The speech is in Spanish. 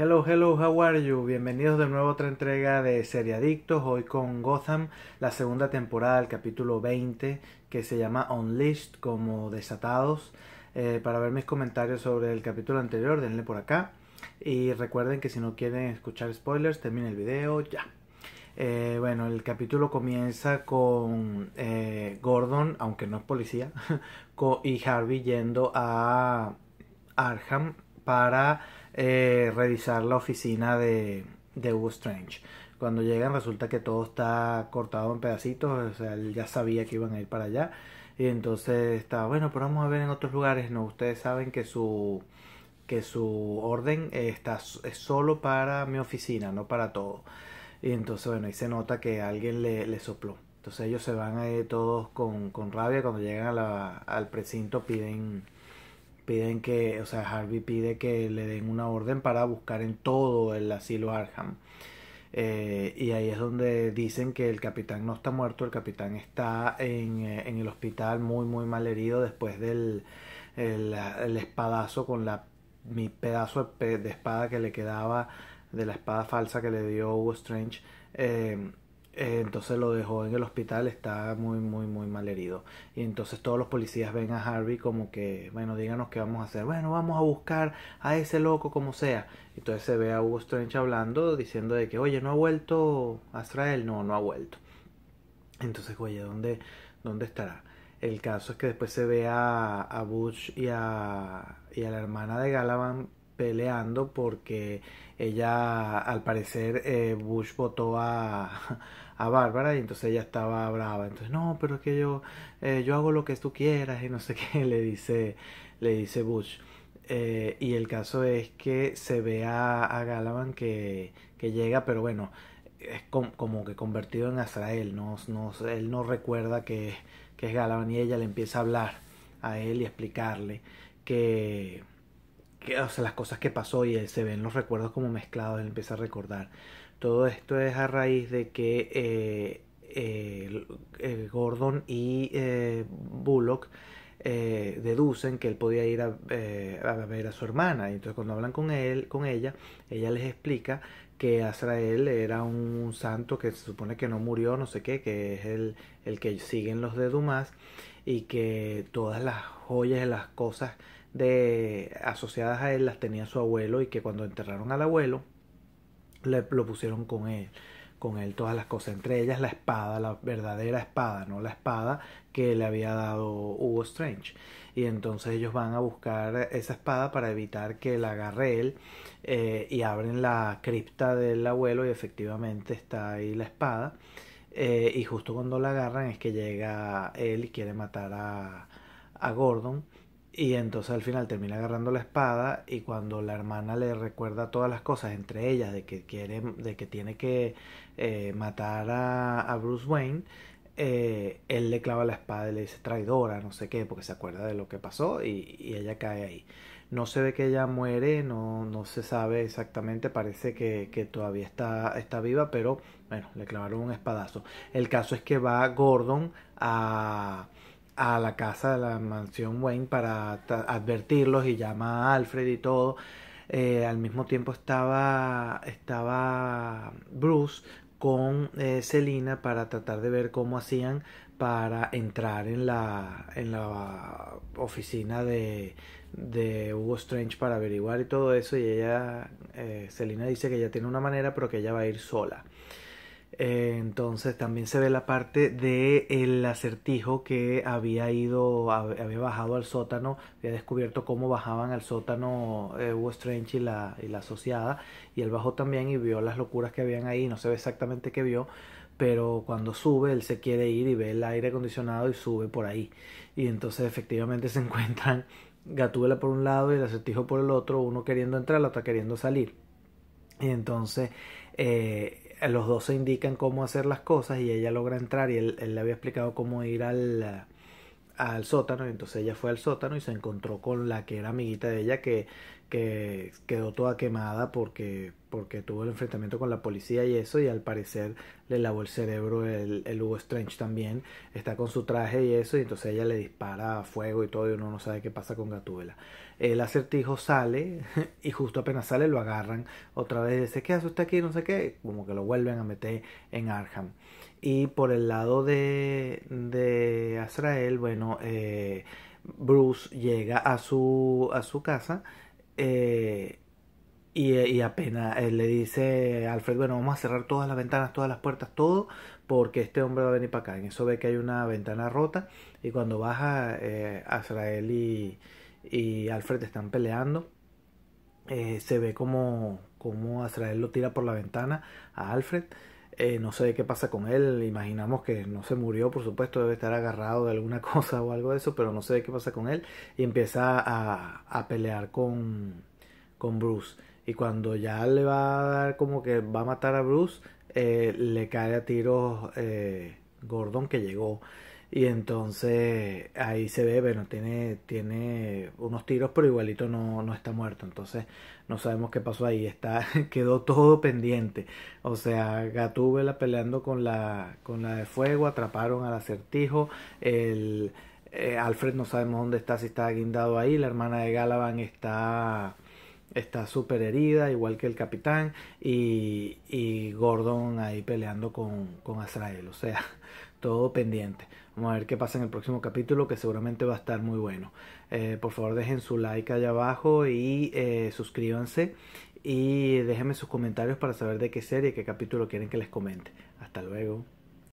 Hello, hello, how are you? Bienvenidos de nuevo a otra entrega de Serie Adictos, hoy con Gotham, la segunda temporada, del capítulo 20, que se llama Unleashed, como desatados. Eh, para ver mis comentarios sobre el capítulo anterior, denle por acá. Y recuerden que si no quieren escuchar spoilers, termine el video ya. Eh, bueno, el capítulo comienza con eh, Gordon, aunque no es policía, y Harvey yendo a Arkham para eh, revisar la oficina de, de Hugo Strange. Cuando llegan resulta que todo está cortado en pedacitos, o sea, él ya sabía que iban a ir para allá. Y entonces está, bueno, pero vamos a ver en otros lugares. No, ustedes saben que su que su orden está es solo para mi oficina, no para todo. Y entonces, bueno, ahí se nota que alguien le, le sopló. Entonces ellos se van eh, todos con, con rabia. Cuando llegan al precinto piden piden que, o sea, Harvey pide que le den una orden para buscar en todo el asilo Arham. Eh, y ahí es donde dicen que el capitán no está muerto, el capitán está en, eh, el hospital muy, muy mal herido después del el, espadazo con la, mi pedazo de, espada que le quedaba, de la espada falsa que le dio Strange. Eh, eh, entonces lo dejó en el hospital, está muy, muy, muy mal herido. Y entonces todos los policías ven a Harvey como que, bueno, díganos qué vamos a hacer. Bueno, vamos a buscar a ese loco como sea. Entonces se ve a Hugo Strange hablando, diciendo de que, oye, no ha vuelto Azrael. No, no ha vuelto. Entonces, oye, ¿dónde, dónde estará? El caso es que después se ve a, a Butch y a, y a la hermana de Galavan peleando porque ella, al parecer, eh, Bush votó a, a Bárbara y entonces ella estaba brava. Entonces, no, pero es que yo, eh, yo hago lo que tú quieras y no sé qué, le dice, le dice Bush. Eh, y el caso es que se ve a, a Galavan que, llega, pero bueno, es como que convertido en Azrael, no, no, él no recuerda que, que es Galavan y ella le empieza a hablar a él y explicarle que o sea, las cosas que pasó y él eh, se ven los recuerdos como mezclados, él empieza a recordar. Todo esto es a raíz de que eh, Gordon y eh, Bullock eh, deducen que él podía ir a, ver a su hermana. Y entonces cuando hablan con él, con ella, ella les explica que Azrael era un, santo que se supone que no murió, no sé qué, que es el, el que siguen los de Dumas y que todas las joyas y las cosas de, asociadas a él las tenía su abuelo y que cuando enterraron al abuelo le, lo pusieron con él con él todas las cosas, entre ellas la espada, la verdadera espada, no la espada que le había dado Hugo Strange. Y entonces ellos van a buscar esa espada para evitar que la agarre él eh, y abren la cripta del abuelo y efectivamente está ahí la espada. Eh, y justo cuando la agarran es que llega él y quiere matar a, a Gordon y entonces al final termina agarrando la espada y cuando la hermana le recuerda todas las cosas, entre ellas de que quiere, de que tiene que eh, matar a, Bruce Wayne, eh, él le clava la espada y le dice traidora, no sé qué, porque se acuerda de lo que pasó y, ella cae ahí. No se ve que ella muere, no, no se sabe exactamente, parece que, todavía está, está viva, pero bueno, le clavaron un espadazo. El caso es que va Gordon a a la casa de la mansión Wayne para advertirlos y llama a Alfred y todo. Eh, al mismo tiempo estaba, estaba Bruce con eh, Selina para tratar de ver cómo hacían para entrar en la, en la oficina de, de Hugo Strange para averiguar y todo eso y ella, eh, Selina dice que ella tiene una manera pero que ella va a ir sola. Eh, entonces también se ve la parte del el acertijo que había ido, había bajado al sótano, había descubierto cómo bajaban al sótano eh, Strange y la, y la asociada, y él bajó también y vio las locuras que habían ahí, no se ve exactamente qué vio, pero cuando sube él se quiere ir y ve el aire acondicionado y sube por ahí. Y entonces efectivamente se encuentran Gatúbela por un lado y el acertijo por el otro, uno queriendo entrar, la otra queriendo salir. Y entonces eh, eh, los dos se indican cómo hacer las cosas y ella logra entrar y él, él le había explicado cómo ir al, eh, al sótano. Y entonces ella fue al sótano y se encontró con la que era amiguita de ella que que quedó toda quemada porque, porque tuvo el enfrentamiento con la policía y eso, y al parecer le lavó el cerebro el, el, Hugo Strange también, está con su traje y eso, y entonces ella le dispara a fuego y todo, y uno no sabe qué pasa con Gatúbela. El acertijo sale, y justo apenas sale lo agarran otra vez, y dice, ¿qué hace usted aquí? No sé qué, como que lo vuelven a meter en Arkham. Y por el lado de, de Azrael, bueno, eh, Bruce llega a su, a su casa, eh, y, apenas eh, le dice Alfred, bueno, vamos a cerrar todas las ventanas, todas las puertas, todo, porque este hombre va a venir para acá. En eso ve que hay una ventana rota y cuando baja, eh, Azrael y, y, Alfred están peleando. Eh, se ve como, como Azrael lo tira por la ventana a Alfred eh, no sé qué pasa con él, imaginamos que no se murió, por supuesto, debe estar agarrado de alguna cosa o algo de eso, pero no sé qué pasa con él. Y empieza a, a pelear con, con Bruce. Y cuando ya le va a dar como que va a matar a Bruce, eh, le cae a tiros eh, Gordon que llegó. Y entonces ahí se ve, bueno, tiene, tiene unos tiros, pero igualito no, no está muerto. Entonces no sabemos qué pasó ahí. Está, quedó todo pendiente. O sea, Gatúbela peleando con la, con la de fuego, atraparon al acertijo. El, eh, Alfred no sabemos dónde está, si está guindado ahí. La hermana de Galavan está está súper herida, igual que el capitán, y, y Gordon ahí peleando con, con Azrael. O sea, todo pendiente. Vamos a ver qué pasa en el próximo capítulo que seguramente va a estar muy bueno. Eh, por favor dejen su like allá abajo y eh, suscríbanse y déjenme sus comentarios para saber de qué serie, qué capítulo quieren que les comente. Hasta luego.